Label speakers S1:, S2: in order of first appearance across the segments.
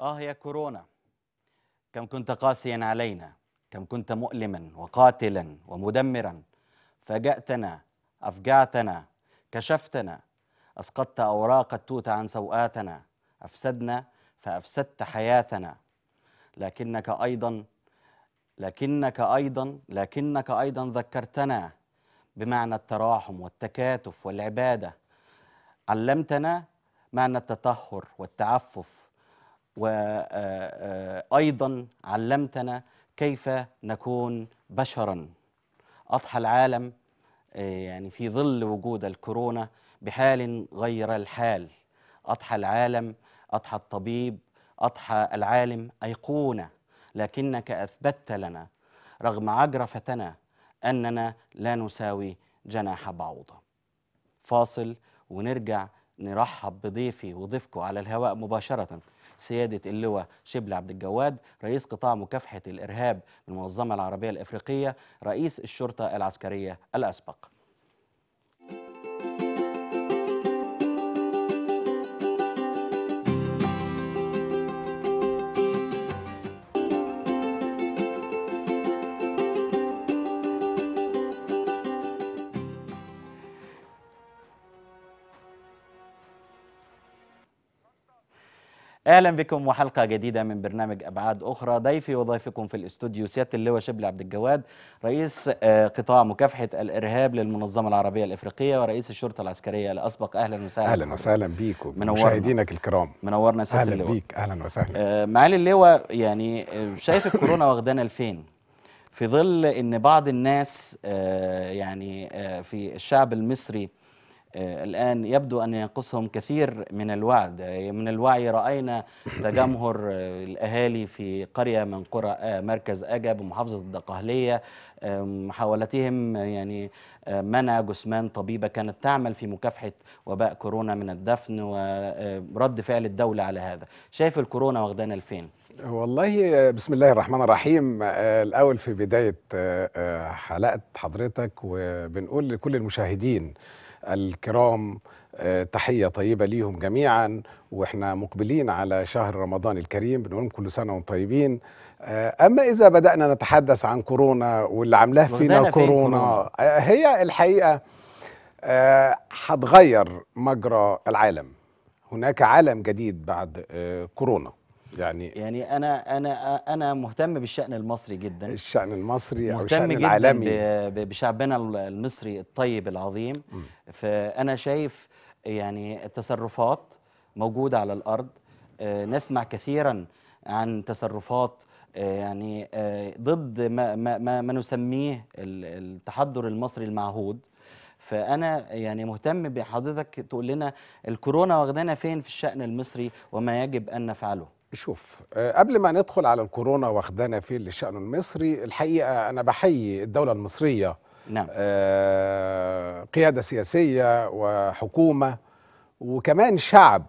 S1: آه يا كورونا كم كنت قاسيا علينا كم كنت مؤلما وقاتلا ومدمرا فاجأتنا أفجعتنا كشفتنا أسقطت أوراق التوت عن سوآتنا أفسدنا فأفسدت حياتنا لكنك أيضا لكنك أيضا لكنك أيضا ذكرتنا بمعنى التراحم والتكاتف والعبادة علمتنا معنى التطهر والتعفف وأيضا علمتنا كيف نكون بشرا أضحى العالم آه، يعني في ظل وجود الكورونا بحال غير الحال أضحى العالم أضحى الطبيب أضحى العالم أيقونة لكنك أثبتت لنا رغم عجرفتنا أننا لا نساوي جناح بعوضة فاصل ونرجع نرحب بضيفي وضيفكم على الهواء مباشرة سيادة اللواء شبل عبد الجواد رئيس قطاع مكافحة الإرهاب بالمنظمة العربية الإفريقية رئيس الشرطة العسكرية الأسبق اهلا بكم وحلقه جديده من برنامج ابعاد اخرى ضيفي وضيفكم في الاستوديو سياده اللواء شبل عبد الجواد رئيس آه، قطاع مكافحه الارهاب للمنظمه العربيه الافريقيه ورئيس الشرطه العسكريه الاسبق اهلا وسهلا اهلا وسهلا
S2: بيكم مشاهدينك الكرام منورنا سياده اللواء اهلا بيك اهلا وسهلا
S1: آه، معالي اللواء يعني آه، شايف الكورونا واخدانا لفين في ظل ان بعض الناس يعني في الشعب المصري آه، الآن يبدو أن ينقصهم كثير من الوعد من الوعي رأينا تجمهر الأهالي في قرية من قرى آه، مركز أجب بمحافظة الدقهلية محاولتهم يعني آه، منع جثمان طبيبة كانت تعمل في مكافحة وباء كورونا من الدفن ورد فعل الدولة على هذا شايف الكورونا واخدانا لفين؟
S2: والله بسم الله الرحمن الرحيم الأول في بداية حلقة حضرتك وبنقول لكل المشاهدين الكرام آه، تحية طيبة ليهم جميعا واحنا مقبلين على شهر رمضان الكريم بنقول كل سنة وانتم طيبين آه، اما اذا بدأنا نتحدث عن كورونا واللي عاملاه فينا كورونا آه، هي الحقيقة هتغير مجرى العالم هناك عالم جديد بعد كورونا يعني يعني انا انا انا
S1: مهتم بالشان المصري جدا الشان المصري مهتم او الشان جداً العالمي بشعبنا المصري الطيب العظيم م. فانا شايف يعني التصرفات موجوده على الارض آه، نسمع كثيرا عن تصرفات آه، يعني آه، ضد ما ما ما نسميه التحضر المصري المعهود فانا يعني مهتم بحضرتك تقول لنا الكورونا واخدانا
S2: فين في الشان المصري وما يجب ان نفعله شوف آه، قبل ما ندخل على الكورونا واخدانا اللي شأنه المصري الحقيقة أنا بحيي الدولة المصرية نعم. آه قيادة سياسية وحكومة وكمان شعب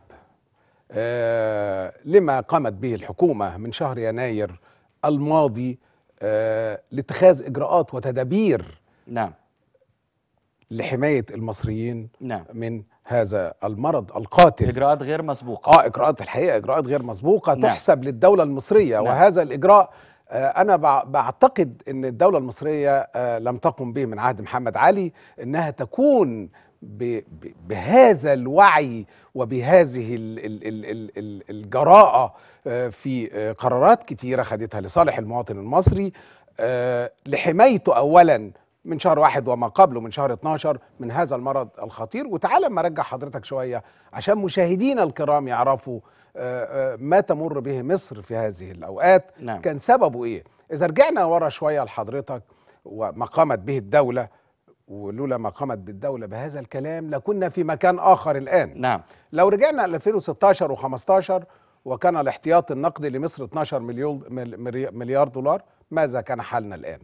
S2: آه لما قامت به الحكومة من شهر يناير الماضي آه لاتخاذ إجراءات وتدابير نعم لحماية المصريين نعم. من هذا المرض القاتل اجراءات غير مسبوقه اه اجراءات الحقيقه اجراءات غير مسبوقه نعم. تحسب للدوله المصريه نعم. وهذا الاجراء آه، انا بعتقد ان الدوله المصريه آه، لم تقم به من عهد محمد علي انها تكون بهذا الوعي وبهذه الجراءه آه، في قرارات كثيره خدتها لصالح المواطن المصري لحمايته اولا من شهر واحد وما قبله من شهر 12 من هذا المرض الخطير وتعالى ما رجع حضرتك شوية عشان مشاهدينا الكرام يعرفوا آه، آه، ما تمر به مصر في هذه الأوقات نعم. كان سببه إيه إذا رجعنا ورا شوية لحضرتك وما قامت به الدولة ولولا ما قامت بالدولة بهذا الكلام لكنا في مكان آخر الآن نعم لو رجعنا ل 2016 و15 وكان الاحتياط النقدي لمصر 12 مليون مليار دولار ماذا كان حالنا الآن؟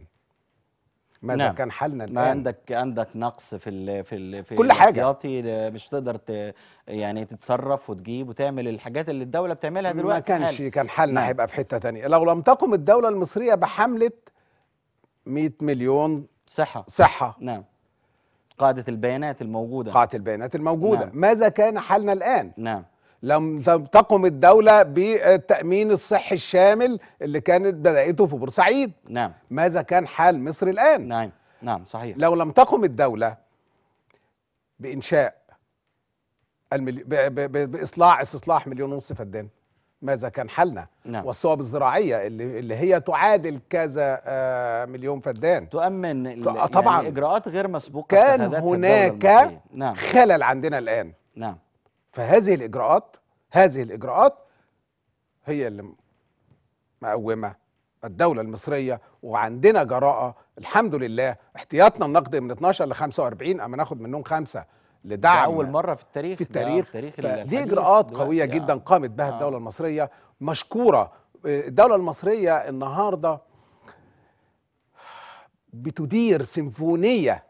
S2: ماذا نعم. كان حالنا الان ما عندك
S1: عندك نقص في ال في ال في كل حاجه مش تقدر يعني تتصرف وتجيب وتعمل الحاجات اللي الدوله بتعملها دلوقتي ما كانش حال. كان حالنا نعم. هيبقى
S2: في حته ثانيه لو لم تقم الدوله المصريه بحمله 100 مليون صحه صحه نعم قاعده البيانات الموجوده قاعده البيانات الموجوده نعم. ماذا كان حالنا الان نعم لم تقم الدولة بالتأمين الصحي الشامل اللي كانت بدأته في بورسعيد نعم ماذا كان حال مصر الآن؟ نعم نعم صحيح لو لم تقم الدولة بإنشاء الملي... ب... ب... ب... بإصلاح استصلاح مليون ونص فدان ماذا كان حالنا نعم. والصواب الزراعية اللي, اللي هي تعادل كذا آه، مليون فدان تؤمن طبعا يعني إجراءات غير مسبوقة كان هناك نعم. خلل عندنا الآن نعم فهذه الإجراءات هذه الإجراءات هي اللي مقومة الدولة المصرية وعندنا جراءة الحمد لله احتياطنا النقدي من 12 ل 45 أما ناخد منهم خمسة لدعم أول مرة في التاريخ في التاريخ, التاريخ دي إجراءات قوية يعني. جدا قامت بها آه. الدولة المصرية مشكورة الدولة المصرية النهاردة بتدير سيمفونية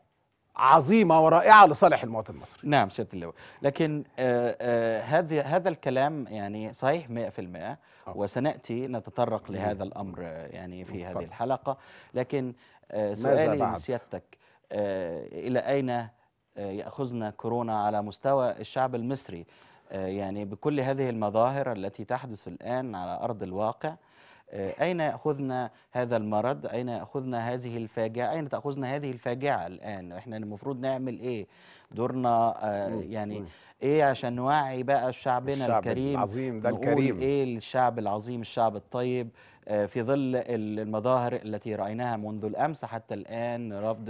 S2: عظيمه ورائعه لصالح المواطن المصري. نعم سياده اللواء، لكن آه، آه، هذا
S1: هذا الكلام يعني صحيح 100% آه. وسناتي نتطرق لهذا الامر يعني في هذه الحلقه، لكن سؤالي لسيادتك الى اين ياخذنا كورونا على مستوى الشعب المصري؟ يعني بكل هذه المظاهر التي تحدث الان على ارض الواقع آه، أين يأخذنا هذا المرض أين يأخذنا هذه الفاجعة أين تأخذنا هذه الفاجعة الآن إحنا المفروض نعمل إيه دورنا آه، يعني ايه عشان نوعي بقى شعبنا الشعب الكريم العظيم ده الكريم ايه الشعب العظيم الشعب الطيب آه، في ظل المظاهر التي رأيناها منذ الأمس حتى الآن رفض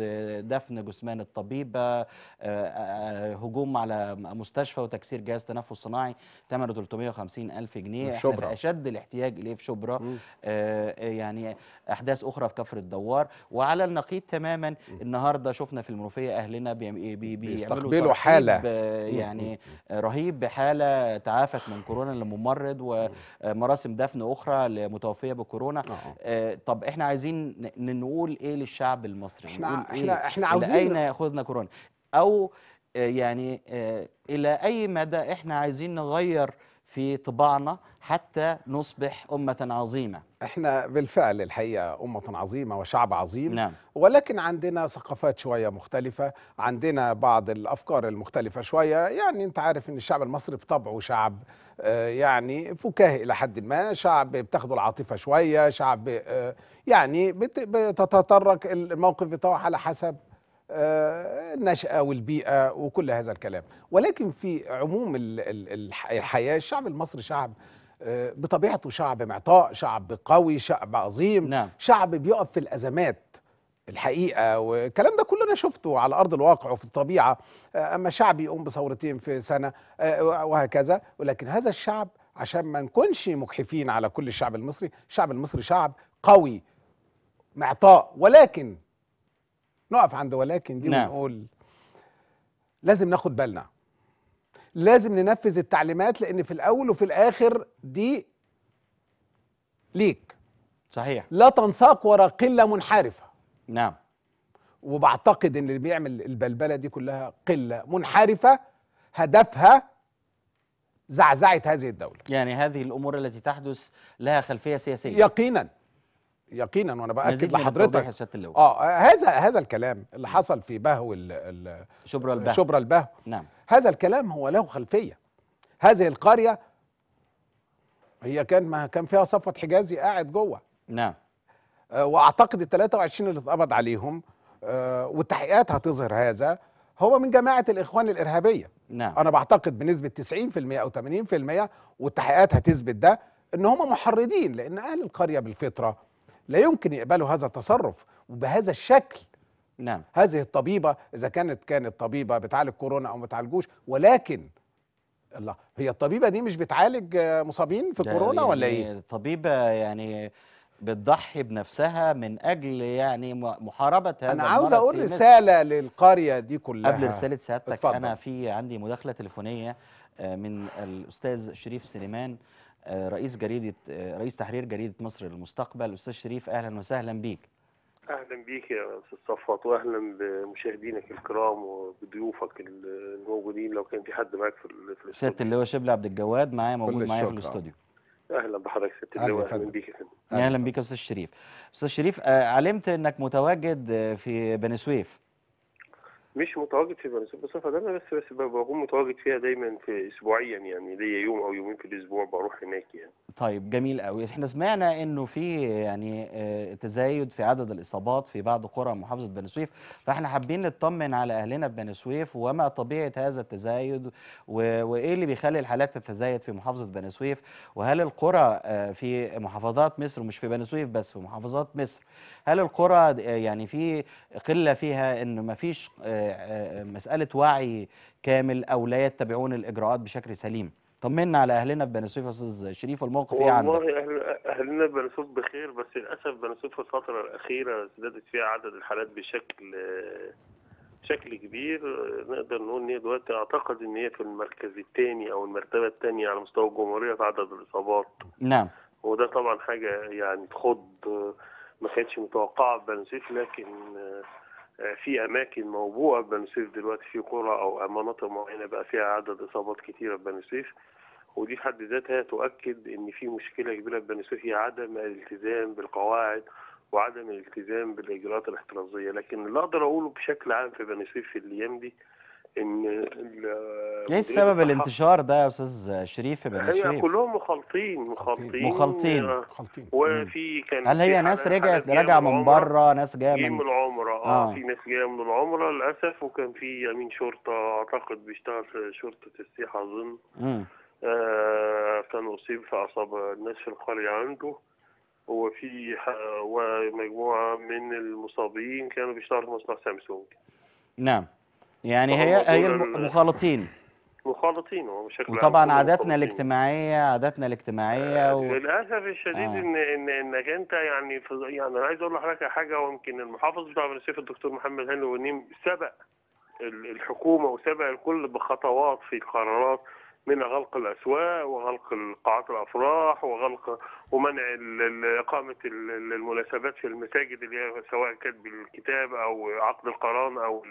S1: دفن جثمان الطبيبة آه، آه، هجوم على مستشفى وتكسير جهاز تنفس صناعي ثمنه 350 ألف جنيه شبرا. في أشد الاحتياج إليه في شبرا م. يعني أحداث أخرى في كفر الدوار وعلى النقيض تماما النهاردة شفنا في المنوفية أهلنا بيستقبلوا حالة يعني رهيب بحالة تعافت من كورونا لممرض ومراسم دفن أخرى لمتوفية كورونا آه،, آه. آه طب احنا عايزين نقول ايه للشعب المصري احنا نقول احنا إيه احنا عاوزين اين ياخذنا كورونا او آه، يعني الى اي مدى احنا عايزين نغير
S2: في طباعنا حتى نصبح أمة عظيمة احنا بالفعل الحقيقة أمة عظيمة وشعب عظيم نعم. ولكن عندنا ثقافات شوية مختلفة عندنا بعض الأفكار المختلفة شوية يعني أنت عارف أن الشعب المصري بطبعه شعب آه، يعني فكاهي إلى حد ما شعب بتاخده العاطفة شوية شعب آه، يعني بتتطرق الموقف بتاعه على حسب آه، النشأة والبيئة وكل هذا الكلام ولكن في عموم الحياة الشعب المصري شعب آه، بطبيعته شعب معطاء شعب قوي شعب عظيم نعم. شعب بيقف في الأزمات الحقيقه والكلام ده كله انا شفته على ارض الواقع وفي الطبيعه آه، اما شعب يقوم بثورتين في سنه وهكذا ولكن هذا الشعب عشان ما نكونش مجحفين على كل الشعب المصري الشعب المصري شعب قوي معطاء ولكن نقف عند ولكن دي نعم. ونقول لازم ناخد بالنا لازم ننفذ التعليمات لان في الاول وفي الاخر دي ليك صحيح لا تنساق وراء قله منحرفه نعم وبعتقد ان اللي بيعمل البلبله دي كلها قله منحرفه هدفها زعزعه هذه الدوله يعني هذه الامور التي تحدث لها خلفيه سياسيه يقينا يقينا وانا باكد لحضرتك اه هذا هذا الكلام اللي حصل في بهو شبرا البهو شبرا البهو نعم هذا الكلام هو له خلفيه هذه القريه هي كان ما كان فيها صفوت حجازي قاعد جوه نعم آه، واعتقد ال 23 اللي اتقبض عليهم آه، والتحقيقات هتظهر هذا هو من جماعه الاخوان الارهابيه نعم انا بعتقد بنسبه 90% او 80% والتحقيقات هتثبت ده ان هم محرضين لان اهل القريه بالفطره لا يمكن يقبلوا هذا التصرف وبهذا الشكل نعم هذه الطبيبة إذا كانت كانت طبيبة بتعالج كورونا أو ما بتعالجوش ولكن الله هي الطبيبة دي مش بتعالج مصابين في كورونا يعني ولا إيه؟ طبيبة يعني بتضحي
S1: بنفسها من اجل يعني محاربه هذا انا عاوز اقول رساله
S2: للقريه
S1: دي كلها قبل رساله سيادتك انا في عندي مداخله تليفونيه آه، من الاستاذ شريف سليمان آه، رئيس جريده آه، رئيس تحرير جريده مصر للمستقبل استاذ شريف اهلا وسهلا بيك
S3: اهلا بيك يا استاذ صفوت واهلا بمشاهدينك الكرام وبضيوفك الموجودين لو كان في حد معاك في الاستوديو سياده
S1: اللواء شبل عبد الجواد معايا موجود معايا في الاستوديو
S3: اهلا بحضرتك يا سياده اللواء اهلا بيك يا فندم
S1: اهلا بيك يا استاذ شريف استاذ شريف آه، علمت انك متواجد في بني سويف
S3: مش متواجد في مناصب بصفه ده بس بس بكون متواجد فيها دايما في اسبوعيا يعني ليا يوم او يومين في الاسبوع بروح هناك يعني
S1: طيب جميل قوي احنا سمعنا انه في يعني آه، تزايد في عدد الاصابات في بعض قرى محافظه بني سويف فاحنا حابين نطمن على اهلنا في بني سويف وما طبيعه هذا التزايد وايه اللي بيخلي الحالات تتزايد في محافظه بني سويف وهل القرى آه، في محافظات مصر مش في بني سويف بس في محافظات مصر هل القرى آه، يعني في قله فيها انه ما فيش مساله وعي كامل او لا يتبعون الاجراءات بشكل سليم طمنا على اهلنا في بني سويف يا استاذ شريف والموقف ايه عندك؟
S3: والله اهلنا في بني سويف بخير بس للاسف بني سويف في الفتره الاخيره ازدادت فيها عدد الحالات بشكل بشكل كبير نقدر نقول ان هي دلوقتي اعتقد ان هي في المركز الثاني او المرتبه الثانيه على مستوى الجمهوريه في عدد الاصابات. نعم. وده طبعا حاجه يعني تخض ما كانتش متوقعه بني سويف لكن آه، في اماكن موبوءه بني سويف دلوقتي في قرى او مناطق معينه بقى فيها عدد اصابات كثيره في بني سويف ودي في حد ذاتها تؤكد ان في مشكله كبيره في بني سويف هي عدم الالتزام بالقواعد وعدم الالتزام بالاجراءات الاحترازيه لكن اللي اقدر اقوله بشكل عام في بني سويف في الايام دي ان ايه سبب
S1: الانتشار ده يا استاذ شريف ابن شريف؟ هي كلهم
S3: مخالطين مخالطين مخالطين آه، وفي كان هل هي ناس رجعت راجعه من بره
S1: ناس جايه من, من العمره آه. اه في
S3: ناس جايه من العمره للاسف وكان في امين شرطه اعتقد بيشتغل في شرطه السياحه اظن آه كان اصيب في فاصاب الناس في القريه عنده وفي ومجموعه من المصابين كانوا بيشتغلوا في مصنع سامسونج
S4: نعم يعني هي هي
S3: مخالطين مخالطين بشكل وطبعا عاداتنا
S1: الاجتماعيه عاداتنا الاجتماعيه آه، و... للاسف الشديد آه. ان
S3: ان انك انت يعني يعني انا عايز اقول لحضرتك حاجه ويمكن المحافظ بتاع السيف الدكتور محمد هاني ونيم سبق الحكومه وسبق الكل بخطوات في قرارات من غلق الاسواق وغلق قاعات الافراح وغلق ومنع اقامه المناسبات في المساجد اللي هي سواء كانت بالكتاب او عقد القران او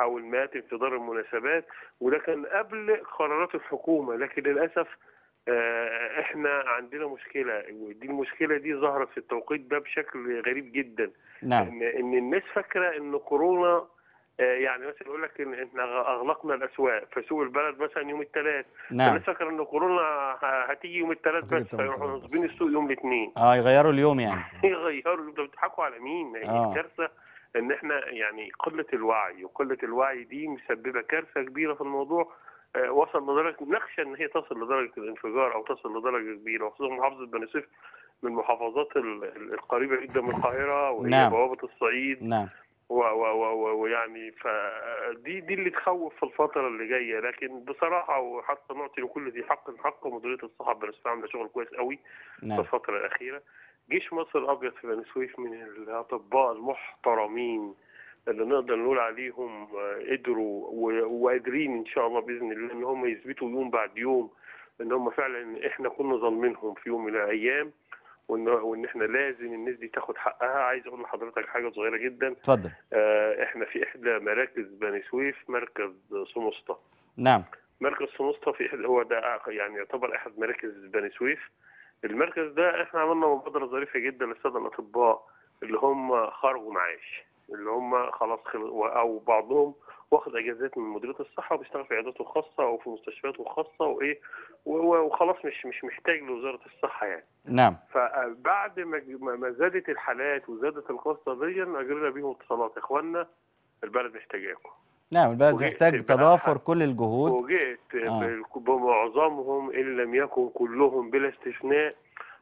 S3: او المات انتظار المناسبات وده كان قبل قرارات الحكومه لكن للاسف آه، احنا عندنا مشكله ودي المشكله دي ظهرت في التوقيت ده بشكل غريب جدا نعم. ان الناس فاكره ان كورونا آه، يعني مثلا يقول لك ان احنا اغلقنا الاسواق فسوق البلد مثلا يوم الثلاث نعم الناس فاكره ان كورونا هتيجي يوم الثلاث بس فيروحوا نصبين السوق يوم الاثنين
S1: اه يغيروا اليوم يعني
S3: يغيروا انتوا بتضحكوا على مين؟ آه. الكارثه ان احنا يعني قله الوعي وقله الوعي دي مسببه كارثه كبيره في الموضوع آه، وصل لدرجه نخشى ان هي تصل لدرجه الانفجار او تصل لدرجه كبيره وخصوصا محافظه بني سويف من المحافظات القريبه جدا من القاهره وهي نعم. بوابه الصعيد نعم ويعني فدي دي اللي تخوف في الفتره اللي جايه لكن بصراحه وحتى نعطي لكل ذي حق حق مديريه الصحه بنسويف عامله شغل كويس قوي نعم. في الفتره الاخيره جيش مصر الابيض في بني سويف من الاطباء المحترمين اللي نقدر نقول عليهم آه، قدروا وقادرين ان شاء الله باذن الله ان هم يثبتوا يوم بعد يوم ان هم فعلا احنا كنا ظالمينهم في يوم من الايام وان وان احنا لازم الناس دي تاخد حقها عايز اقول لحضرتك حاجه صغيره جدا اتفضل آه احنا في احدى مراكز بني سويف مركز سمسطه نعم مركز سمسطه في احدى هو ده يعني يعتبر احد مراكز بني سويف المركز ده احنا عملنا مبادره ظريفه جدا للساده الاطباء اللي هم خرجوا معاش اللي هم خلاص او بعضهم واخد اجازات من مديريه الصحه وبيشتغل في عياداته الخاصه او في مستشفياته الخاصه وايه وخلاص مش مش محتاج لوزاره الصحه يعني. نعم. فبعد ما زادت الحالات وزادت القصه دي اجرينا بيهم اتصالات يا اخوانا البلد محتاجاكم.
S1: نعم البلد محتاج تضافر كل الجهود.
S3: وجئت آه. بمعظمهم ان لم يكن كلهم بلا استثناء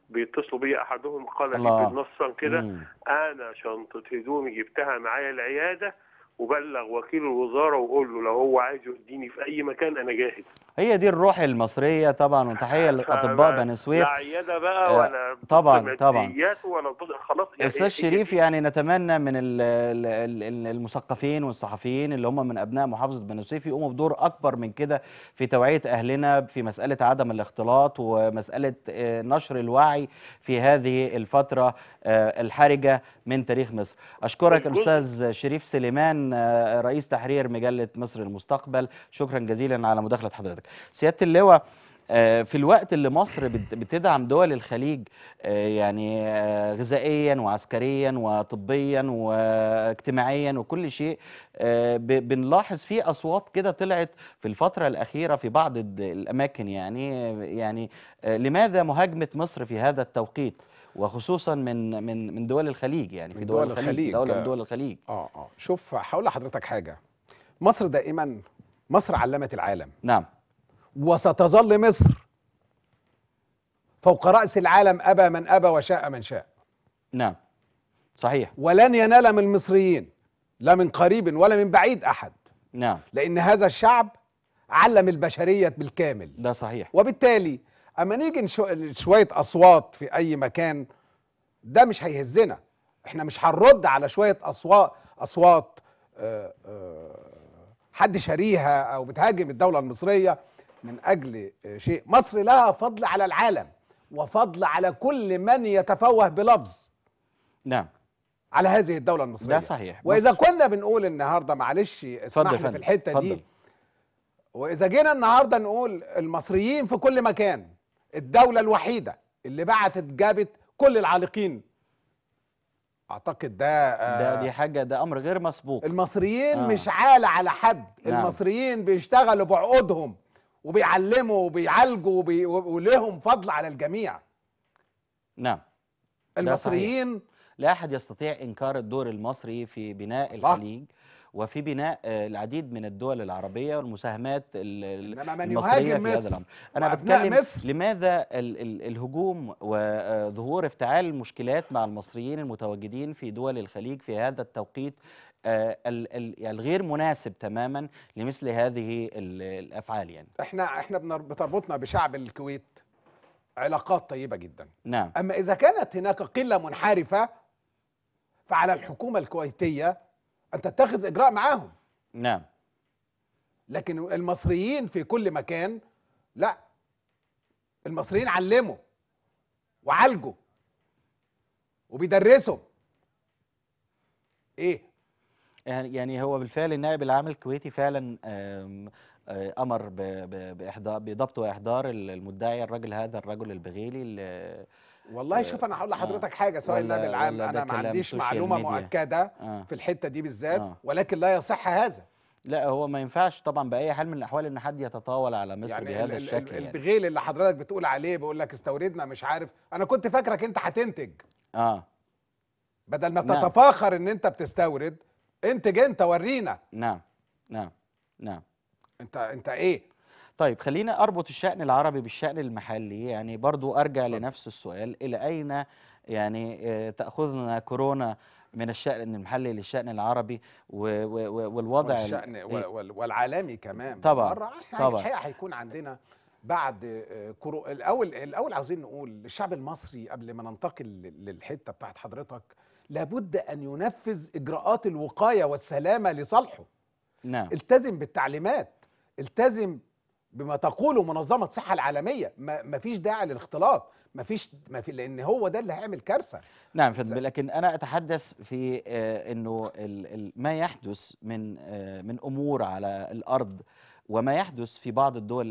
S3: بيتصلوا بي احدهم قال لي بالنصا كده انا شنطه هدومي جبتها معايا العياده وبلغ وكيل الوزاره وقول له لو هو عايز يديني في اي مكان انا جاهز
S1: هي دي الروح المصريه طبعا وتحيه للاطباء بني سويف
S3: العياده بقى آه، وانا طبعا طبعا وانا
S2: خلاص يعني استاذ إيه
S1: شريف يعني نتمنى من المثقفين والصحفيين اللي هم من ابناء محافظه بني سويف يقوموا بدور اكبر من كده في توعيه اهلنا في مساله عدم الاختلاط ومساله آه، نشر الوعي في هذه الفتره آه، الحرجه من تاريخ مصر أشكرك الأستاذ شريف سليمان آه، رئيس تحرير مجلة مصر المستقبل شكرا جزيلا على مداخلة حضرتك سيادة اللواء آه، في الوقت اللي مصر بتدعم دول الخليج آه، يعني غذائيا وعسكريا وطبيا واجتماعيا وكل شيء بنلاحظ في اصوات كده طلعت في الفتره الاخيره في بعض الاماكن يعني يعني لماذا مهاجمه مصر في هذا التوقيت؟ وخصوصا من من من دول الخليج يعني في دول, دول الخليج, الخليج دوله من دول
S2: الخليج اه اه شوف هقول لحضرتك حاجه مصر دائما مصر علمت العالم نعم وستظل مصر فوق راس العالم ابى من ابى وشاء من شاء نعم صحيح ولن ينال من المصريين لا من قريب ولا من بعيد احد نعم لان هذا الشعب علم البشريه بالكامل ده صحيح وبالتالي اما نيجي شويه اصوات في اي مكان ده مش هيهزنا احنا مش هنرد على شويه اصوات اصوات آه، آه، حد شاريها او بتهاجم الدوله المصريه من اجل آه، شيء مصر لها فضل على العالم وفضل على كل من يتفوه بلفظ نعم على هذه الدوله المصريه ده صحيح واذا كنا بنقول النهارده معلش اسمحنا في الحته فضل. دي واذا جينا النهارده نقول المصريين في كل مكان الدولة الوحيدة اللي بعتت جابت كل العالقين اعتقد ده ده آه، دي حاجه ده امر غير مسبوق المصريين آه. مش عالة على حد نعم. المصريين بيشتغلوا بعقودهم وبيعلموا وبيعالجوا وبي... ولهم فضل على الجميع نعم المصريين
S1: لا احد يستطيع انكار الدور المصري في بناء الخليج الخليج وفي بناء آه، العديد من الدول العربية والمساهمات المصرية في هذا الأمر أنا بتكلم مصر. لماذا الهجوم وظهور آه، افتعال المشكلات مع المصريين المتواجدين في دول الخليج في هذا التوقيت آه، يعني الغير مناسب
S2: تماما لمثل هذه الافعال يعني احنا احنا بتربطنا بشعب الكويت علاقات طيبه جدا نعم اما اذا كانت هناك قله منحرفه فعلى الحكومه الكويتيه ان تتخذ اجراء معاهم نعم لكن المصريين في كل مكان لا المصريين علموا وعالجوا وبيدرسوا ايه يعني, يعني هو بالفعل النائب
S1: العام الكويتي فعلا آه، امر بضبط واحضار
S2: المدعي الرجل هذا الرجل البغيلي اللي والله آه، شوف انا هقول لحضرتك آه حاجه سواء النادي العام انا ما عنديش معلومه ميديا. مؤكده آه في الحته دي بالذات آه ولكن لا يصح هذا لا هو ما ينفعش طبعا باي حال من الاحوال ان حد يتطاول على مصر يعني بهذا الشكل يعني البغيل اللي حضرتك بتقول عليه بيقول لك استوردنا مش عارف انا كنت فاكرك انت هتنتج اه بدل ما نعم. تتفاخر ان انت بتستورد انتج انت ورينا
S4: نعم
S1: نعم نعم
S2: انت انت ايه طيب خلينا اربط الشأن العربي
S1: بالشأن المحلي يعني برضو ارجع لنفس السؤال الى اين يعني آه، تاخذنا كورونا من الشأن المحلي للشأن العربي والوضع والشأن إيه؟
S2: والعالمي كمان طبعا طبعا الحقيقه هيكون عندنا بعد آه، كرو... الاول الاول عاوزين نقول الشعب المصري قبل ما ننتقل للحته بتاعت حضرتك لابد ان ينفذ اجراءات الوقايه والسلامه لصالحه نعم التزم بالتعليمات التزم بما تقوله منظمه الصحه العالميه ما فيش داعي للاختلاط ما فيش ما في لان هو ده اللي هيعمل كارثه نعم فندم
S1: لكن انا اتحدث في آه، انه ما يحدث من آه، من امور على الارض وما يحدث في بعض الدول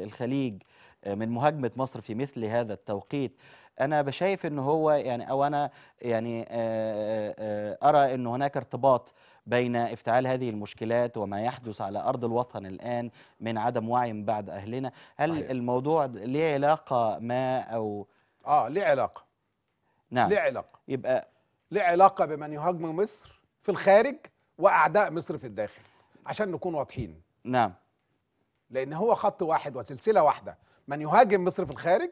S1: الخليج آه، من مهاجمه مصر في مثل هذا التوقيت انا بشايف ان هو يعني او انا يعني ارى ان هناك ارتباط بين افتعال هذه المشكلات وما يحدث على أرض الوطن الآن من عدم وعي بعد أهلنا هل صحيح. الموضوع
S2: ليه علاقة ما أو آه ليه علاقة نعم ليه علاقة يبقى ليه علاقة بمن يهاجم مصر في الخارج وأعداء مصر في الداخل عشان نكون واضحين نعم لأن هو خط واحد وسلسلة واحدة من يهاجم مصر في الخارج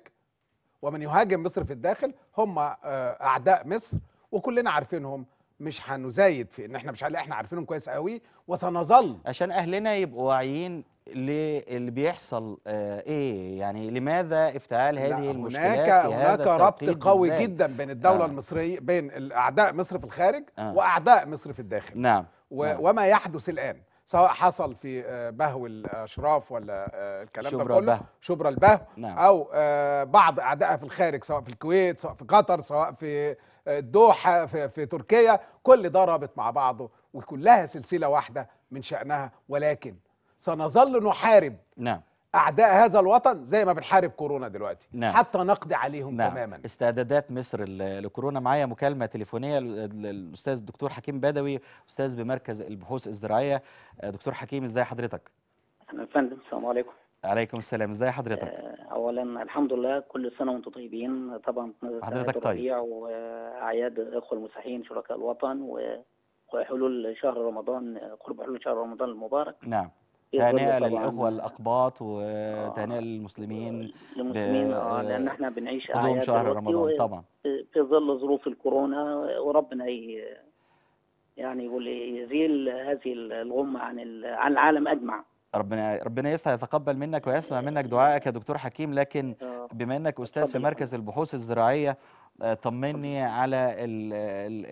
S2: ومن يهاجم مصر في الداخل هم آه، أعداء مصر وكلنا عارفينهم مش هنزايد في ان احنا مش احنا عارفينهم كويس قوي وسنظل عشان اهلنا يبقوا واعيين للي بيحصل آه ايه يعني لماذا
S1: افتعال هذه المشكلات هناك في هذا هناك ربط قوي بالزاد.
S2: جدا بين الدوله آه. المصريه بين اعداء مصر في الخارج آه. واعداء مصر في الداخل نعم. و... نعم وما يحدث الان سواء حصل في آه، بهو الاشراف ولا آه، الكلام ده كله البهو. شبرا البهو نعم. او آه، بعض اعدائها في الخارج سواء في الكويت سواء في قطر سواء في الدوحه في, في تركيا كل ده رابط مع بعضه وكلها سلسله واحده من شانها ولكن سنظل نحارب نعم اعداء هذا الوطن زي ما بنحارب كورونا دلوقتي نعم. حتى نقضي عليهم نعم. تماما
S1: استعدادات مصر لكورونا معايا مكالمه تليفونيه الاستاذ الدكتور حكيم بدوي استاذ بمركز البحوث الزراعيه دكتور حكيم ازاي حضرتك
S5: انا فندم السلام عليكم
S1: عليكم السلام ازي حضرتك آه،
S5: اولا الحمد لله كل سنه وانتم طيبين طبعا حضرتك طيب واعياد الاخوه المسيحيين شركاء الوطن وحلول شهر رمضان قرب حلول شهر رمضان المبارك نعم إيه تهنئه للاخوه
S1: الاقباط وتهنئه آه، للمسلمين
S5: للمسلمين اه لان احنا بنعيش اعياد شهر رمضان طبعا في ظل ظروف الكورونا وربنا يعني يقول إيه، يزيل هذه الغمه عن عن العالم اجمع
S1: ربنا ربنا يسعى يتقبل منك ويسمع منك دعائك يا دكتور حكيم لكن بما انك استاذ في مركز البحوث الزراعيه آه، طمني على ال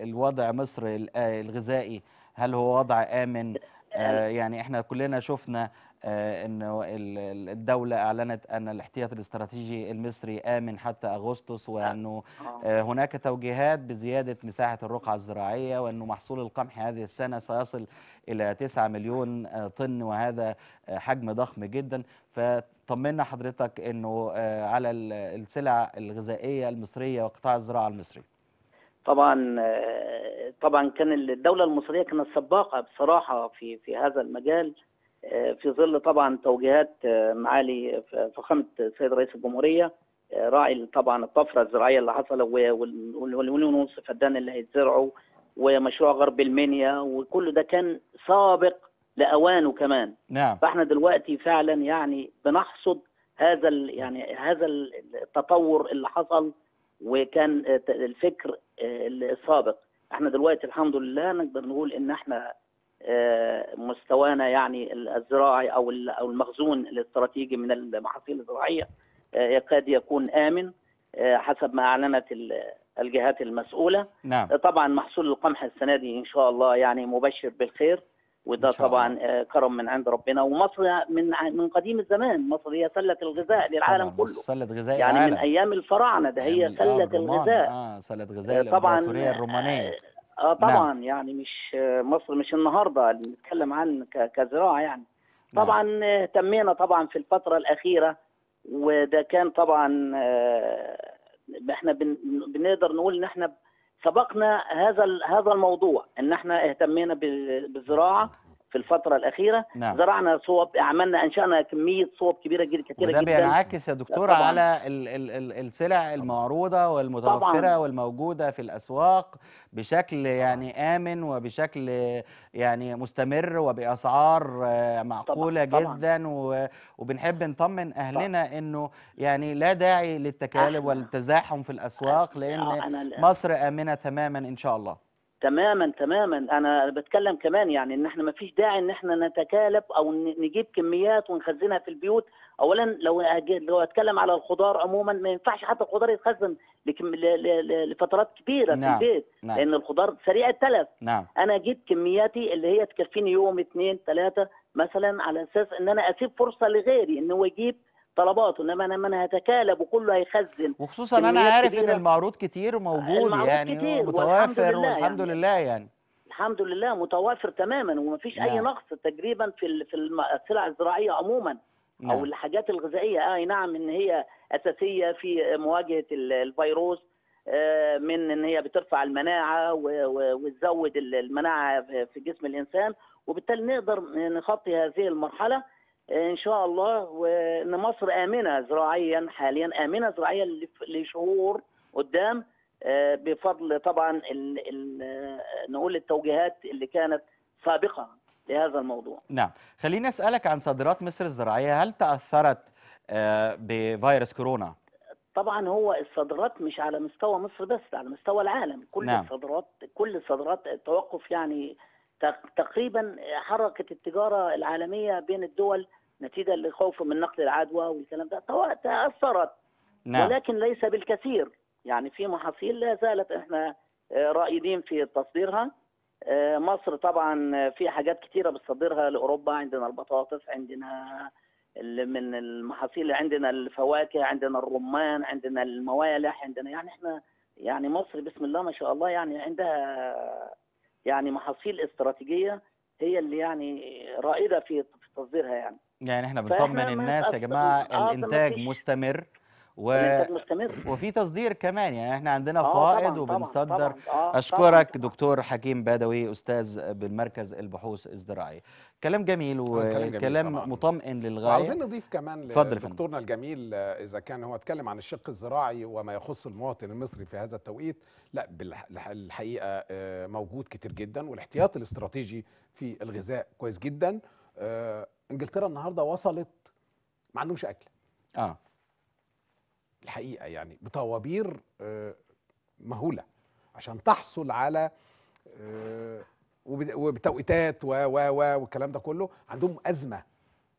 S1: الوضع مصر آه، الغذائي هل هو وضع امن آه، يعني احنا كلنا شفنا آه، انه الدوله اعلنت ان الاحتياط الاستراتيجي المصري امن حتى اغسطس وانه آه. آه، هناك توجيهات بزياده مساحه الرقعه الزراعيه وانه محصول القمح هذه السنه سيصل الى 9 مليون طن وهذا حجم ضخم جدا فطمنا حضرتك انه على السلع الغذائيه المصريه وقطاع الزراعه المصري
S5: طبعا طبعا كان الدوله المصريه كانت سباقه بصراحه في في هذا المجال في ظل طبعا توجيهات آه، معالي آه، فخامه السيد رئيس الجمهوريه آه، راعي طبعا الطفره الزراعيه اللي حصلت والمليون ونص فدان اللي هيتزرعوا ومشروع غرب المنيا وكل ده كان سابق لاوانه كمان نعم فاحنا دلوقتي فعلا يعني بنحصد هذا يعني هذا التطور اللي حصل وكان الفكر السابق احنا دلوقتي الحمد لله نقدر نقول ان احنا آه، مستوانا يعني الزراعي او او المخزون الاستراتيجي من المحاصيل الزراعيه آه، يكاد يكون امن آه، حسب ما اعلنت الجهات المسؤوله نعم. طبعا محصول القمح السنه دي ان شاء الله يعني مبشر بالخير وده طبعا كرم من عند ربنا ومصر من من قديم الزمان مصر هي سله الغذاء للعالم كله سله غذاء يعني العالم. من ايام الفراعنه ده هي سله الغذاء
S1: اه سله غذاء طبعا الامبراطوريه الرومانيه
S5: آه نعم. طبعا نعم. يعني مش آه، مصر مش النهارده اللي بنتكلم عن كزراعه يعني نعم. طبعا نعم. اهتمينا طبعا في الفتره الاخيره وده كان طبعا آه، احنا بنقدر نقول ان احنا سبقنا هذا هذا الموضوع ان احنا اهتمينا بالزراعه في الفتره الاخيره نعم. زرعنا صوب عملنا انشانا كميه صوب كبيره جدا كثيره جدا ده بينعكس
S1: يا دكتور على ال ال ال السلع المعروضه والمتوفره طبعاً. والموجوده في الاسواق بشكل يعني امن وبشكل يعني مستمر وباسعار معقوله طبعاً. جدا طبعاً. وبنحب نطمن اهلنا طبعاً. انه يعني لا داعي للتكالب والتزاحم في الاسواق لان آه، مصر امنه تماما ان شاء الله
S5: تماما تماما انا بتكلم كمان يعني ان احنا ما فيش داعي ان احنا نتكالب او نجيب كميات ونخزنها في البيوت اولا لو لو اتكلم على الخضار عموما ما ينفعش حتى الخضار يتخزن لفترات كبيره نعم. في البيت نعم. لان الخضار سريع التلف نعم. انا اجيب كمياتي اللي هي تكفيني يوم اثنين ثلاثه مثلا على اساس ان انا اسيب فرصه لغيري ان هو يجيب طلباته انما انا انا هتكالب وكله هيخزن وخصوصا انا عارف كتيرة. ان
S1: المعروض كتير وموجود المعروض يعني كتير
S5: متوافر والحمد لله, والحمد يعني. لله يعني الحمد لله متوافر تماما ومفيش نعم. اي نقص تقريبا في في السلع الزراعيه عموما نعم. او الحاجات الغذائيه آه، اي نعم ان هي اساسيه في مواجهه الفيروس آه، من ان هي بترفع المناعه وتزود المناعه في جسم الانسان وبالتالي نقدر نخطي هذه المرحله ان شاء الله وان مصر امنه زراعيا حاليا امنه زراعيا لشهور قدام آه، بفضل طبعا الـ الـ آه، نقول التوجيهات اللي كانت سابقه لهذا الموضوع.
S1: نعم، خليني اسالك عن صادرات مصر الزراعيه، هل تاثرت آه، بفيروس
S5: كورونا؟ طبعا هو الصادرات مش على مستوى مصر بس على مستوى العالم، كل نعم. الصادرات كل الصادرات التوقف يعني تقريبا حركه التجاره العالميه بين الدول نتيجه لخوف من نقل العدوى والكلام ده تاثرت نعم. ولكن ليس بالكثير يعني في محاصيل لا زالت احنا آه، رائدين في تصديرها آه، مصر طبعا في حاجات كثيره بتصدرها لاوروبا عندنا البطاطس عندنا من المحاصيل عندنا الفواكه عندنا الرمان عندنا الموالح عندنا يعني احنا يعني مصر بسم الله ما شاء الله يعني عندها يعني محاصيل استراتيجيه هي اللي يعني رائده في تصديرها يعني
S1: يعني احنا بنطمن الناس يا جماعه الانتاج آه، مستمر و... وفي تصدير كمان يعني احنا عندنا آه، فائض وبنصدر طبعًا آه، اشكرك طبعًا دكتور حكيم بدوي استاذ بالمركز البحوث الزراعيه كلام جميل وكلام مطمئن للغايه عاوزين نضيف
S2: كمان لدكتورنا الجميل اذا كان هو اتكلم عن الشق الزراعي وما يخص المواطن المصري في هذا التوقيت لا بالحقيقه آه، موجود كتير جدا والاحتياط الاستراتيجي في الغذاء كويس جدا انجلترا النهارده وصلت ما عندهمش اكل اه الحقيقه يعني بطوابير آه، مهوله عشان تحصل على آه، وبتوقيتات و و و والكلام ده كله عندهم ازمه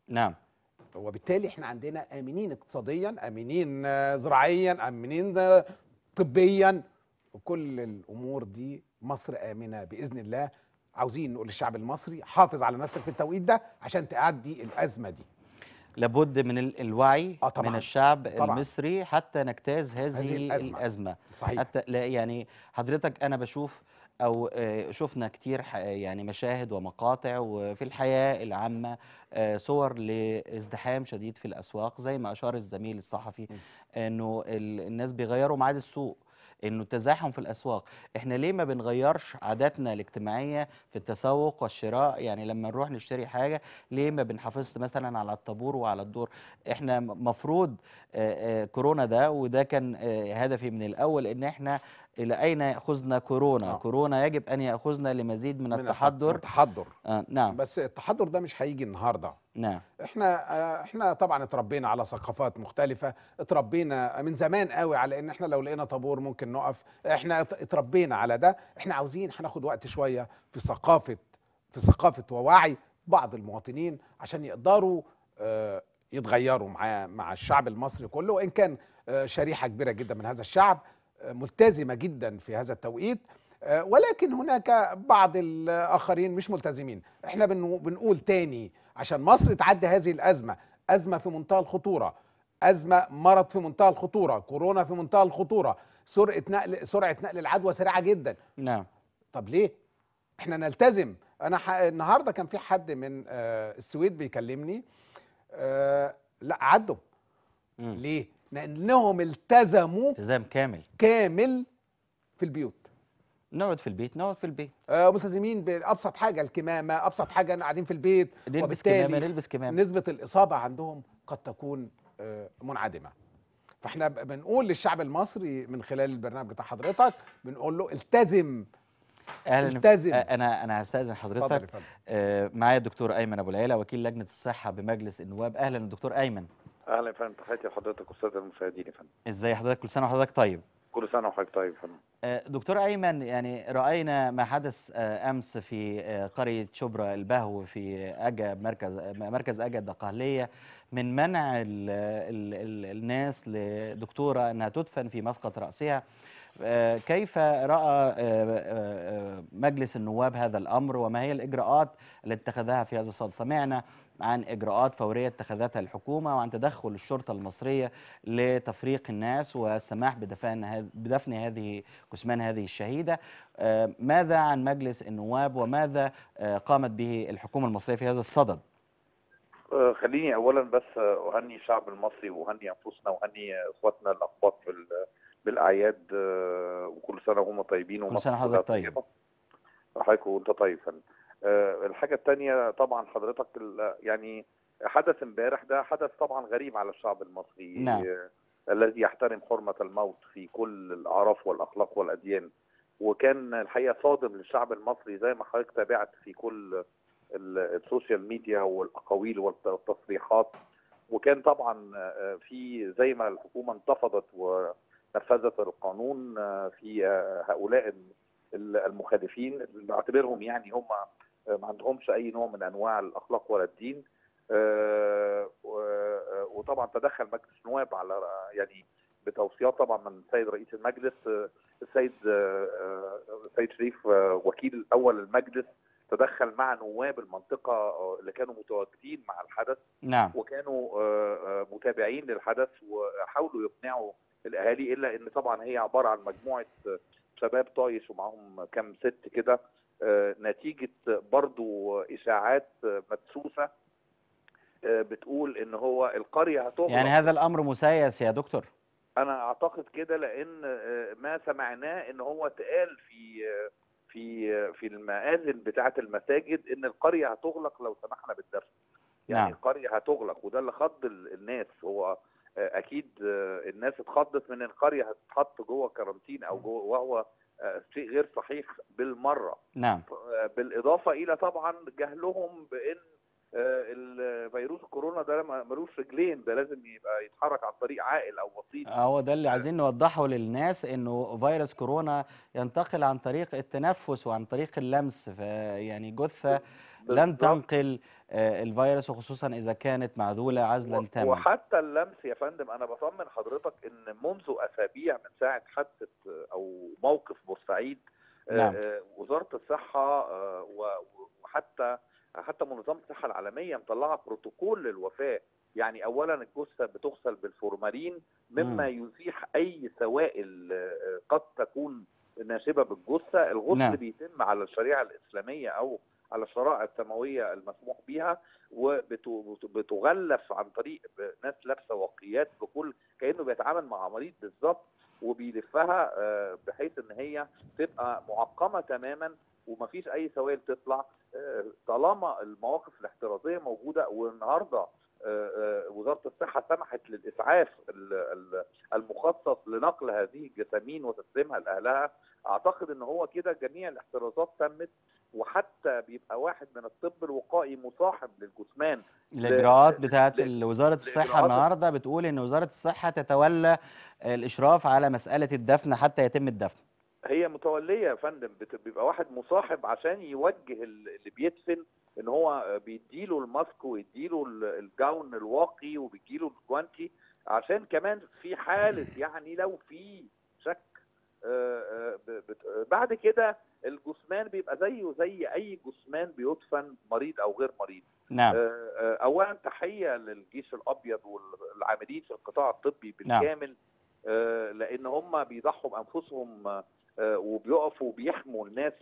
S2: نعم وبالتالي احنا عندنا امنين اقتصاديا امنين آه، زراعيا امنين طبيا وكل الامور دي مصر امنه باذن الله عاوزين نقول للشعب المصري حافظ على نفسك في التوقيت ده عشان تعدي الازمه دي
S1: لابد من الوعي آه طبعًا. من الشعب طبعًا. المصري حتى نجتاز هذه, هذه الأزمة, الأزمة. صحيح. حتى لا يعني حضرتك أنا بشوف او آه، شفنا كتير يعني مشاهد ومقاطع وفي الحياه العامه آه، صور لازدحام شديد في الاسواق زي ما اشار الزميل الصحفي انه الناس بيغيروا معاد السوق انه التزاحم في الاسواق احنا ليه ما بنغيرش عاداتنا الاجتماعيه في التسوق والشراء يعني لما نروح نشتري حاجه ليه ما بنحافظش مثلا على الطابور وعلى الدور احنا مفروض كورونا ده وده كان هدفي من الاول ان احنا إلى أين يأخذنا كورونا؟
S2: آه. كورونا يجب أن يأخذنا لمزيد من, من التحضر التحضر آه نعم بس التحضر ده مش هيجي النهاردة نعم احنا آه احنا طبعا اتربينا على ثقافات مختلفة اتربينا من زمان قوي على ان احنا لو لقينا طابور ممكن نقف احنا اتربينا على ده احنا عاوزين هناخد وقت شوية في ثقافة في ثقافة ووعي بعض المواطنين عشان يقدروا آه يتغيروا مع مع الشعب المصري كله وان كان آه، شريحه كبيره جدا من هذا الشعب ملتزمه جدا في هذا التوقيت آه، ولكن هناك بعض الاخرين مش ملتزمين احنا بنقول تاني عشان مصر تعدي هذه الازمه ازمه في منتهى الخطوره ازمه مرض في منتهى الخطوره كورونا في منتهى الخطوره سرعه نقل سرعه نقل العدوى سريعه جدا نعم طب ليه احنا نلتزم انا ح... النهارده كان في حد من آه، السويد بيكلمني آه لا عدوا ليه لانهم التزموا التزام كامل كامل في البيوت نقعد في البيت نقعد في البيت آه ملتزمين بابسط حاجه الكمامه ابسط حاجه ان قاعدين في البيت نلبس كمامه نلبس كمامه نسبه الاصابه عندهم قد تكون آه منعدمه فاحنا بنقول للشعب المصري من خلال البرنامج بتاع حضرتك بنقول له التزم
S1: اهلا التزم انا انا هستاذن حضرتك آه معايا الدكتور ايمن ابو العيله وكيل لجنه الصحه بمجلس النواب اهلا الدكتور ايمن
S6: اهلا يا فندم تحياتي لحضرتك والساده المشاهدين يا فندم
S1: ازي حضرتك كل سنه وحضرتك طيب
S6: كل سنه وحضرتك طيب يا فندم
S1: آه، دكتور ايمن يعني راينا ما حدث آه، امس في آه، قريه شبرا البهو في اجا مركز مركز اجا الدقهليه من منع الـ الـ الـ الناس لدكتوره انها تدفن في مسقط راسها كيف راى مجلس النواب هذا الامر وما هي الاجراءات التي اتخذها في هذا الصدد سمعنا عن إجراءات فورية اتخذتها الحكومة وعن تدخل الشرطة المصرية لتفريق الناس والسماح بدفن, بدفن هذه جثمان هذه الشهيدة آه، ماذا عن مجلس النواب وماذا آه، قامت به الحكومة المصرية في هذا الصدد؟
S6: آه، خليني اولا بس اهني الشعب المصري واهني انفسنا واهني اخواتنا الاقباط بالاعياد وكل سنه وهم طيبين كل سنه حضرتك طيب حضرتك وانت طيب فن. آه، الحاجه الثانيه طبعا حضرتك يعني حدث امبارح ده حدث طبعا غريب على الشعب المصري نعم. آه، الذي يحترم حرمه الموت في كل الاعراف والاخلاق والاديان وكان الحقيقه صادم للشعب المصري زي ما حضرتك تابعت في كل السوشيال ميديا والاقاويل والتصريحات وكان طبعا آه، في زي ما الحكومه انتفضت ونفذت القانون في هؤلاء المخالفين بعتبرهم يعني هم آه، ما عندهمش اي نوع من انواع الاخلاق ولا الدين آه، آه، وطبعا تدخل مجلس النواب على يعني بتوصيات طبعا من السيد رئيس المجلس السيد السيد شريف وكيل اول المجلس تدخل مع نواب المنطقه اللي كانوا متواجدين مع الحدث نعم. وكانوا متابعين للحدث وحاولوا يقنعوا الاهالي الا ان طبعا هي عباره عن مجموعه شباب طايش ومعاهم كام ست كده آه، نتيجه برضو اشاعات مدسوسه آه، بتقول ان هو القريه هتغلق يعني
S1: هذا الامر مسيس يا دكتور
S6: انا اعتقد كده لان آه، ما سمعناه ان هو اتقال في في في المآذن بتاعه المساجد ان القريه هتغلق لو سمحنا بالدرس يعني نعم. القريه هتغلق وده اللي خض الناس هو اكيد الناس اتخضت من القريه هتتحط جوه كارانتين او جوه وهو آه، شيء غير صحيح بالمره نعم آه، بالاضافه الى طبعا جهلهم بان آه، فيروس الكورونا ده ملوش رجلين ده لازم يبقى يتحرك عن طريق عاقل او بسيط هو ده
S1: اللي عايزين نوضحه للناس انه فيروس كورونا ينتقل عن طريق التنفس وعن طريق اللمس يعني جثه لن تنقل آه، الفيروس وخصوصا اذا كانت معذوله عزلا تاما
S6: وحتى اللمس يا فندم انا بطمن حضرتك ان منذ اسابيع من ساعه حادثه او موقف بورسعيد آه، نعم. آه، وزاره الصحه وحتى حتى منظمه الصحه العالميه مطلعه بروتوكول للوفاه يعني اولا الجثه بتغسل بالفورمالين مما م. يزيح اي سوائل قد تكون ناشبه بالجثه الغسل نعم. بيتم على الشريعه الاسلاميه او على الشرائع السماويه المسموح بها وبتغلف عن طريق ناس لابسه وقيات بكل كانه بيتعامل مع مريض بالظبط وبيلفها آه، بحيث ان هي تبقى معقمه تماما ومفيش اي سوائل تطلع آه، طالما المواقف الاحترازيه موجوده والنهارده وزاره الصحه سمحت للاسعاف المخصص لنقل هذه الجسامين وتسليمها لاهلها اعتقد ان هو كده جميع الاحترازات تمت وحتى بيبقى واحد من الطب الوقائي مصاحب للجثمان
S1: الاجراءات بتاعه وزاره الصحه النهارده بتقول ان وزاره الصحه تتولى الاشراف على مساله الدفن حتى يتم الدفن
S6: هي متوليه يا فندم بيبقى واحد مصاحب عشان يوجه اللي بيدفن ان هو بيديله الماسك ويديله الجاون الواقي وبيديله الجوانتي عشان كمان في حاله يعني لو في شك آه، آه، بعد كده الجثمان بيبقى زيه زي اي جثمان بيدفن مريض او غير مريض
S4: نعم آه،
S6: اولا تحيه للجيش الابيض والعاملين في القطاع الطبي نعم. بالكامل لان هم بيضحوا بانفسهم وبيقفوا وبيحموا الناس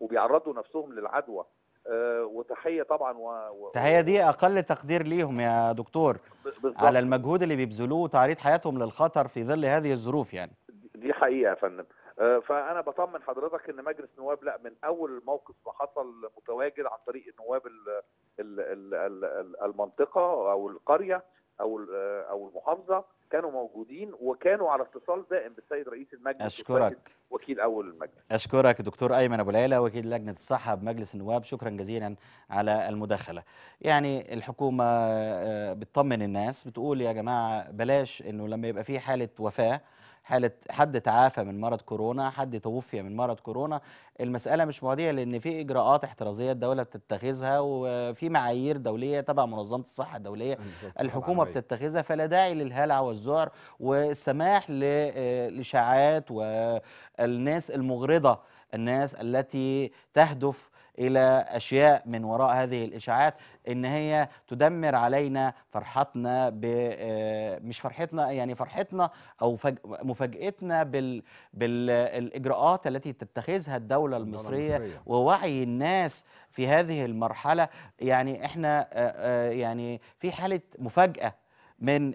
S6: وبيعرضوا نفسهم للعدوى آه، وتحيه طبعا و... تحيه
S1: دي اقل تقدير ليهم يا دكتور بالضبط. على المجهود اللي بيبذلوه وتعريض حياتهم للخطر في ظل هذه الظروف يعني
S6: دي حقيقه يا فندم آه، فانا بطمن حضرتك ان مجلس النواب لا من اول موقف ما حصل متواجد عن طريق النواب الـ الـ الـ الـ المنطقه او القريه او آه، او المحافظه كانوا موجودين وكانوا على اتصال دائم بالسيد رئيس المجلس اشكرك وكيل اول المجلس
S1: اشكرك دكتور ايمن ابو ليلى وكيل لجنه الصحه بمجلس النواب شكرا جزيلا على المداخله يعني الحكومه آه، بتطمن الناس بتقول يا جماعه بلاش انه لما يبقى في حاله وفاه حاله حد تعافى من مرض كورونا حد توفي من مرض كورونا المساله مش مواضيع لان في اجراءات احترازيه الدوله بتتخذها وفي معايير دوليه تبع منظمه الصحه الدوليه الحكومه بتتخذها فلا داعي للهلع والذعر والسماح لاشاعات والناس المغرضه الناس التي تهدف الى اشياء من وراء هذه الاشاعات ان هي تدمر علينا فرحتنا ب آه، مش فرحتنا يعني فرحتنا او مفاجاتنا بال بالاجراءات التي تتخذها الدوله المصريه, المصرية. ووعي الناس في هذه المرحله يعني احنا آه، آه، يعني في حاله مفاجاه من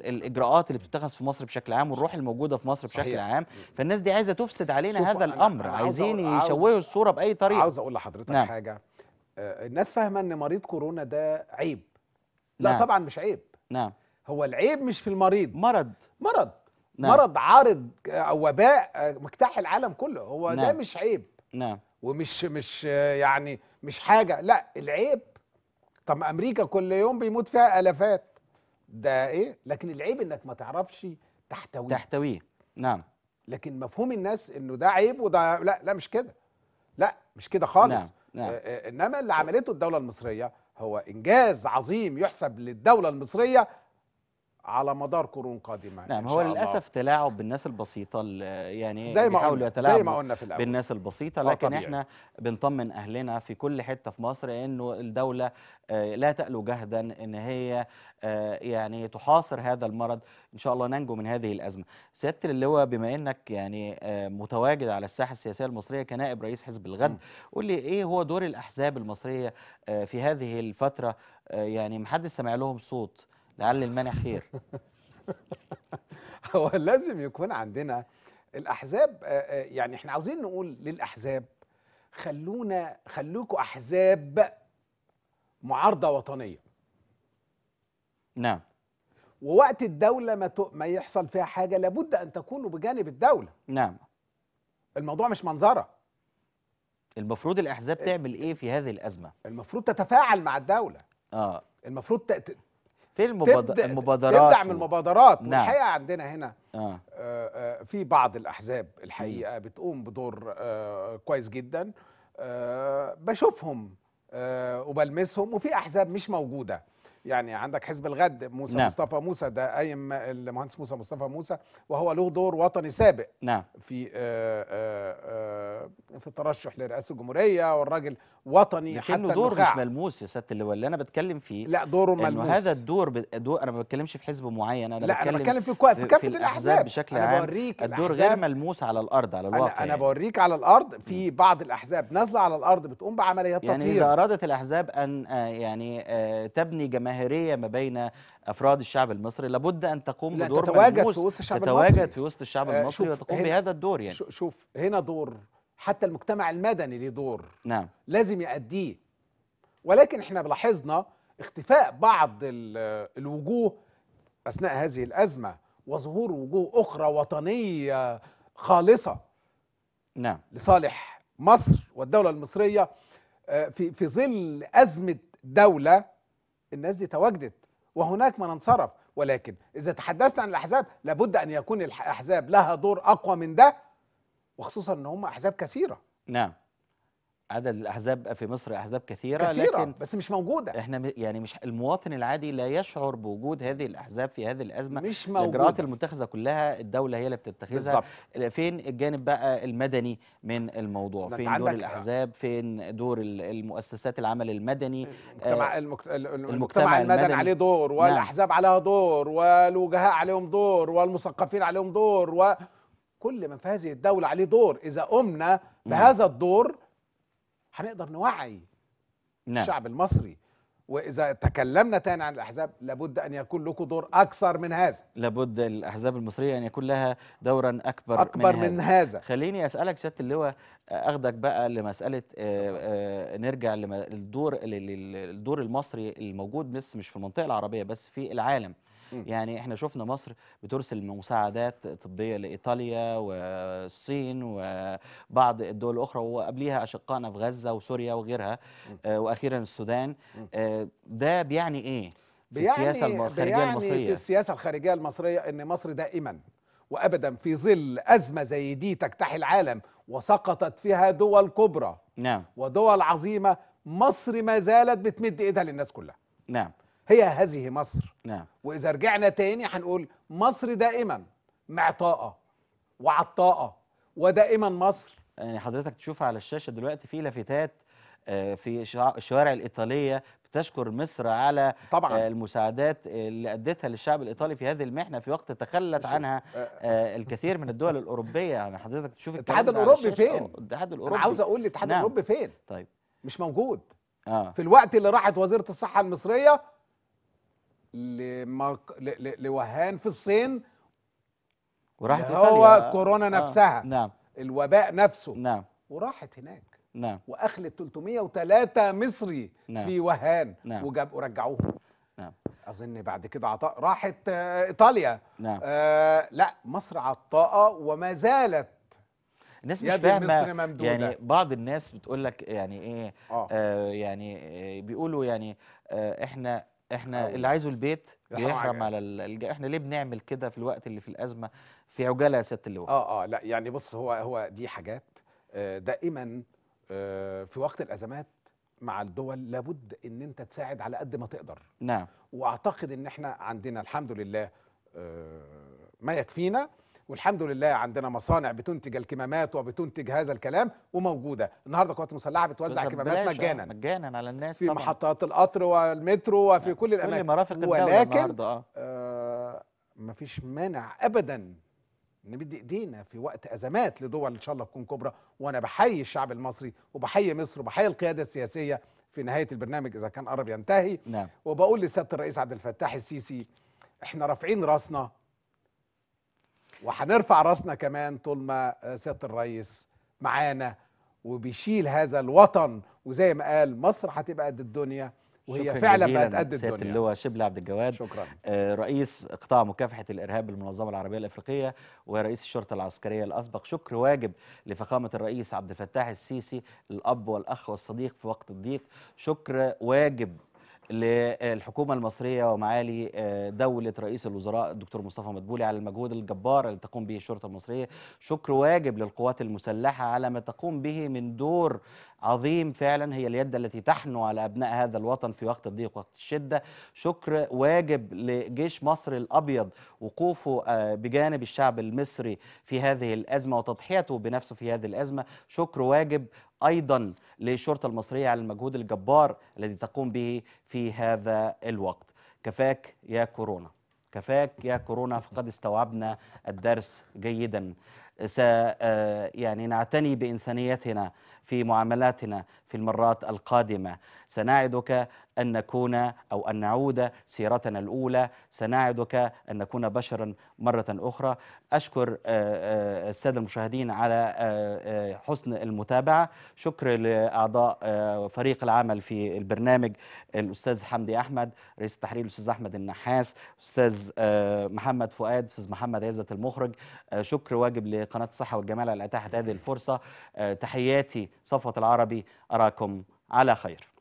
S1: الاجراءات اللي بتتخذ في مصر بشكل عام والروح الموجوده في مصر بشكل صحيح. عام فالناس دي عايزه تفسد علينا هذا الامر أنا عايزين
S2: يشوهوا الصوره باي طريقه عاوز اقول لحضرتك نعم. حاجه آه، الناس فاهمه ان مريض كورونا ده عيب لا نعم. طبعا مش عيب نعم هو العيب مش في المريض مرض مرض نعم. مرض عارض او آه، وباء آه، مجتاح العالم كله هو نعم. ده مش عيب نعم ومش مش يعني مش حاجه لا العيب طب امريكا كل يوم بيموت فيها الافات ده ايه لكن العيب انك ما تعرفش تحتويه تحتويه نعم لكن مفهوم الناس انه ده عيب وده لا لا مش كده لا مش كده خالص نعم. نعم. آه، آه، انما اللي عملته الدوله المصريه هو انجاز عظيم يحسب للدوله المصريه على مدار قرون قادمه نعم هو للاسف
S1: تلاعب بالناس البسيطه يعني زي ما بيحاولوا يتلاعبوا زي ما قلنا في الأول. بالناس البسيطه آه، لكن طبيعي. احنا بنطمن اهلنا في كل حته في مصر انه الدوله آه، لا تألو جهدا ان هي آه، يعني تحاصر هذا المرض ان شاء الله ننجو من هذه الازمه سياده اللواء بما انك يعني متواجد على الساحه السياسيه المصريه كنائب رئيس حزب الغد قول لي ايه هو دور الاحزاب المصريه في هذه الفتره يعني محدش سمع لهم صوت لعل المانع خير
S2: هو لازم يكون عندنا الاحزاب آه، آه، يعني احنا عاوزين نقول للاحزاب خلونا خلوكوا احزاب معارضه وطنيه نعم ووقت الدولة ما, ت... ما يحصل فيها حاجة لابد أن تكونوا بجانب الدولة نعم الموضوع مش منظرة المفروض الأحزاب آه، تعمل إيه في هذه الأزمة؟ المفروض تتفاعل مع الدولة آه المفروض ت... في المبادر تبدأ المبادرات تبدع من المبادرات نعم. والحقيقه عندنا هنا آه. آه, آه، في بعض الاحزاب الحقيقه بتقوم بدور آه كويس جدا آه بشوفهم آه وبلمسهم وفي احزاب مش موجوده يعني عندك حزب الغد موسى نعم. مصطفى موسى ده قايم المهندس موسى مصطفى موسى وهو له دور وطني سابق نعم. في آآ آه، آآ آه، آه، في الترشح لرئاسه الجمهوريه والراجل وطني حتى له دور مش
S1: ملموس يا سياده اللي, اللي انا بتكلم فيه لا دوره ملموس هذا الدور ب... دو... انا ما بتكلمش في حزب معين انا لا بتكلم انا بتكلم في, كو... في, كافه الاحزاب بشكل أنا عام بوريك الدور الأحزاب غير ملموس على الارض على الواقع انا, أنا يعني. بوريك على الارض
S2: في بعض الاحزاب نازله على الارض بتقوم بعمليات تطهير يعني اذا
S1: ارادت الاحزاب ان يعني تبني جماهير جماهيريه ما بين افراد الشعب المصري لابد ان تقوم بدور تتواجد
S2: في وسط الشعب تتواجد المصري تتواجد في وسط الشعب آه، المصري وتقوم بهذا الدور يعني شوف هنا دور حتى المجتمع المدني ليه دور نعم لازم يأديه ولكن احنا لاحظنا اختفاء بعض الوجوه اثناء هذه الازمه وظهور وجوه اخرى وطنيه خالصه نعم لصالح مصر والدوله المصريه آه، في في ظل ازمه دوله الناس دي تواجدت وهناك من انصرف ولكن إذا تحدثنا عن الأحزاب لابد أن يكون الأحزاب لها دور أقوى من ده وخصوصا أن هم أحزاب كثيرة
S1: نعم عدد الأحزاب في مصر أحزاب كثيرة, كثيرة لكن بس مش موجودة احنا يعني مش المواطن العادي لا يشعر بوجود هذه الأحزاب في هذه الأزمة مش موجودة الإجراءات المتخذة كلها الدولة هي اللي بتتخذها بالزبط. فين الجانب بقى المدني من الموضوع نعم، فين دور الأحزاب آه. فين دور المؤسسات العمل المدني المجتمع, آه
S2: المجتمع, المجتمع المدني, المدني عليه دور نعم. والأحزاب نعم. عليها دور والوجهاء عليهم دور والمثقفين عليهم دور وكل من في هذه الدولة عليه دور إذا قمنا بهذا الدور هنقدر نوعي نعم. الشعب المصري واذا تكلمنا تاني عن الاحزاب لابد ان يكون لكم دور اكثر من هذا لابد الاحزاب
S1: المصريه ان يكون لها دورا اكبر, أكبر من, من هذا. هذا خليني اسالك سياده اللواء اخدك بقى لمساله آآ آه، آآ آه، نرجع للدور للدور المصري الموجود بس مش في المنطقه العربيه بس في العالم يعني احنا شفنا مصر بترسل مساعدات طبيه لايطاليا والصين وبعض الدول الاخرى وقبليها اشقائنا في غزه وسوريا وغيرها آه، واخيرا السودان آه، ده بيعني ايه في بيعني السياسه الخارجيه بيعني المصريه في
S2: السياسه الخارجيه المصريه ان مصر دائما وابدا في ظل ازمه زي دي تجتاح العالم وسقطت فيها دول كبرى نعم ودول عظيمه مصر ما زالت بتمد ايدها للناس كلها نعم هي هذه مصر نعم واذا رجعنا تاني هنقول مصر دائما معطاءه وعطاءه ودائما مصر يعني حضرتك
S1: تشوف على الشاشه دلوقتي في لافتات آه، في الشوارع الايطاليه بتشكر مصر على طبعا. آه، المساعدات اللي ادتها للشعب الايطالي في هذه المحنه في وقت تخلت عنها آه، الكثير من الدول الاوروبيه يعني حضرتك تشوف الاتحاد الاوروبي فين الاتحاد الاوروبي انا عاوز اقول الاتحاد نعم. الاوروبي فين طيب
S2: مش موجود آه. في الوقت اللي راحت وزيره الصحه المصريه ل... ل... لوهان في الصين
S3: وراحت إيطاليا هو كورونا آه. نفسها
S2: نعم الوباء نفسه نعم وراحت هناك نعم واخلت 303 مصري نعم. في وهان نعم. وجاب ورجعوهم نعم اظن بعد كده عطاء راحت آه، ايطاليا نعم آه لا مصر عطاءه وما زالت الناس مش فاهمه يعني
S1: بعض الناس بتقول لك يعني ايه آه. آه يعني آه، بيقولوا يعني آه احنا احنا أوه. اللي عايزه البيت بيحرم على الج... احنا ليه بنعمل كده في الوقت اللي في الازمه في عجاله يا سياده اللواء
S2: اه اه لا يعني بص هو هو دي حاجات آه، دائما آه، في وقت الازمات مع الدول لابد ان انت تساعد على قد ما تقدر نعم واعتقد ان احنا عندنا الحمد لله آه، ما يكفينا والحمد لله عندنا مصانع بتنتج الكمامات وبتنتج هذا الكلام وموجوده النهارده القوات المسلحه بتوزع كمامات آه، مجانا مجانا على الناس في طبعا. محطات القطر والمترو وفي آه، كل الاماكن كل مرافق الدوله ولكن النهارده آه, آه، مفيش مانع ابدا نمد ايدينا في وقت ازمات لدول ان شاء الله تكون كبرى وانا بحيي الشعب المصري وبحيي مصر وبحيي القياده السياسيه في نهايه البرنامج اذا كان قرب ينتهي نعم. وبقول لسياده الرئيس عبد الفتاح السيسي احنا رافعين راسنا وهنرفع راسنا كمان طول ما آه، سياده الرئيس معانا وبيشيل هذا الوطن وزي ما قال مصر هتبقى قد الدنيا وهي فعلا بقت قد الدنيا سياده
S1: اللواء شبل عبد الجواد شكرا آه، رئيس قطاع مكافحه الارهاب بالمنظمه العربيه الافريقيه ورئيس الشرطه العسكريه الاسبق شكر واجب لفخامه الرئيس عبد الفتاح السيسي الاب والاخ والصديق في وقت الضيق شكر واجب للحكومة المصرية ومعالي آه، دولة رئيس الوزراء الدكتور مصطفى مدبولي على المجهود الجبار اللي تقوم به الشرطة المصرية شكر واجب للقوات المسلحة على ما تقوم به من دور عظيم فعلا هي اليد التي تحنو على أبناء هذا الوطن في وقت الضيق وقت الشدة شكر واجب لجيش مصر الأبيض وقوفه آه، بجانب الشعب المصري في هذه الأزمة وتضحيته بنفسه في هذه الأزمة شكر واجب أيضا للشرطة المصرية على المجهود الجبار الذي تقوم به في هذا الوقت كفاك يا كورونا كفاك يا كورونا فقد استوعبنا الدرس جيداً س يعني نعتني بإنسانيتنا في معاملاتنا في المرات القادمة سنعدك أن نكون أو أن نعود سيرتنا الأولى سنعدك أن نكون بشرا مرة أخرى أشكر آه، آه، السادة المشاهدين على آه، حسن المتابعة شكر لأعضاء فريق العمل في البرنامج الأستاذ حمدي أحمد رئيس التحرير الأستاذ أحمد النحاس أستاذ محمد فؤاد أستاذ محمد عزت المخرج شكر واجب لقناة الصحة والجمال على إتاحة هذه الفرصة تحياتي صفوة العربي أراكم على خير